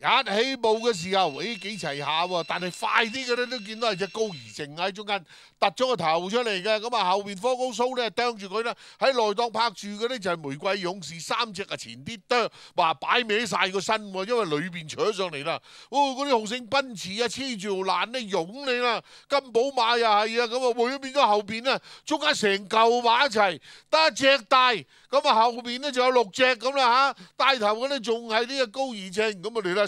一起步嘅时候，诶几齐下喎，但系快啲嘅咧都见到系只高仪正喺中间突咗个头出嚟嘅，咁啊后边方高苏咧掹住佢啦，喺内档拍住嘅咧就系玫瑰勇士三只啊前啲啄话摆歪晒个身，因为里边扯上嚟啦，哦，嗰啲红星奔驰啊黐住烂咧涌你啦，金宝马又系啊，咁啊变咗后边啊中间成嚿马一齐，得一只大，咁啊后边咧就有六只咁啦吓，带头嘅咧仲系呢个高仪正，咁啊嚟啦。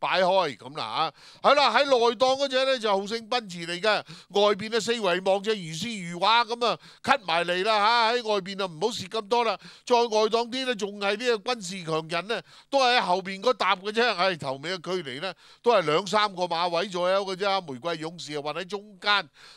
摆开咁啦吓，系啦喺内档嗰只咧就豪胜奔驰嚟嘅，外边咧四围望只如诗如画咁啊，c u t 埋嚟啦吓，喺外边啊唔好蚀咁多啦。再外档啲咧，仲系个军事强人咧，都系喺后边嗰搭嘅啫。唉，头尾嘅距离咧都系两三个马位左右嘅啫。玫瑰勇士啊，混喺中间。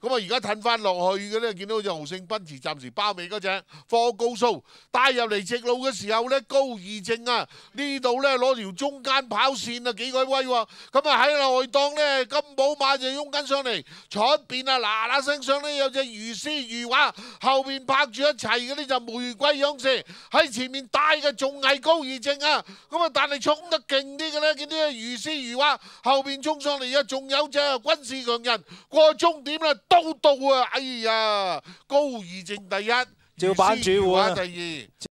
咁啊，而家褪翻落去嘅咧，见到只豪胜奔驰暂时包尾嗰只科高数带入嚟直路嘅时候咧，高二正啊呢度咧攞条中间跑线啊几个。威喎，咁啊喺內档咧，金寶马就擁緊上嚟，左邊啊嗱嗱聲上咧有隻如絲如畫，後边拍住一齊嘅啲就玫瑰勇士喺前面帶嘅仲係高二正啊，咁啊但系冲得勁啲嘅咧，見啲如絲如畫後边衝上嚟啊，仲有隻軍事強人过終點啦，都到啊，哎呀，高二正第一，照版主第二。